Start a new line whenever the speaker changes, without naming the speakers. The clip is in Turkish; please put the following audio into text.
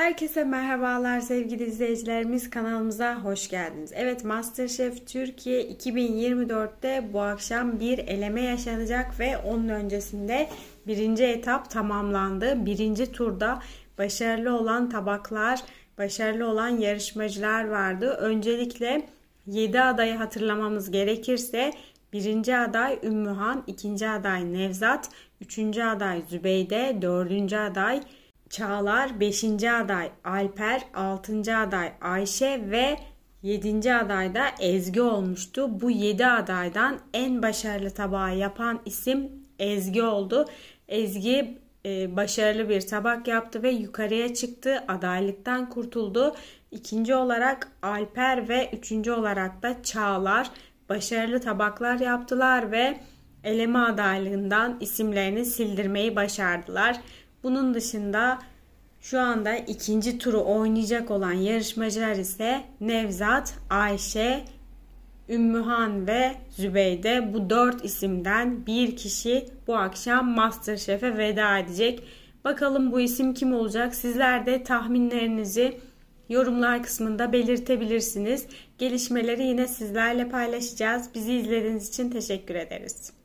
Herkese merhabalar sevgili izleyicilerimiz kanalımıza hoş geldiniz. Evet Masterchef Türkiye 2024'te bu akşam bir eleme yaşanacak ve onun öncesinde birinci etap tamamlandı. Birinci turda başarılı olan tabaklar, başarılı olan yarışmacılar vardı. Öncelikle 7 adayı hatırlamamız gerekirse Birinci aday Ümmühan, ikinci aday Nevzat, üçüncü aday Zübeyde, dördüncü aday Çağlar 5. aday, Alper 6. aday, Ayşe ve 7. adayda Ezgi olmuştu. Bu 7 adaydan en başarılı tabağı yapan isim Ezgi oldu. Ezgi e, başarılı bir tabak yaptı ve yukarıya çıktı. Adaylıktan kurtuldu. İkinci olarak Alper ve üçüncü olarak da Çağlar başarılı tabaklar yaptılar ve eleme adaylığından isimlerini sildirmeyi başardılar. Bunun dışında şu anda ikinci turu oynayacak olan yarışmacılar ise Nevzat, Ayşe, Ümmühan ve Zübeyde bu dört isimden bir kişi bu akşam Masterchef'e veda edecek. Bakalım bu isim kim olacak? Sizler de tahminlerinizi yorumlar kısmında belirtebilirsiniz. Gelişmeleri yine sizlerle paylaşacağız. Bizi izlediğiniz için teşekkür ederiz.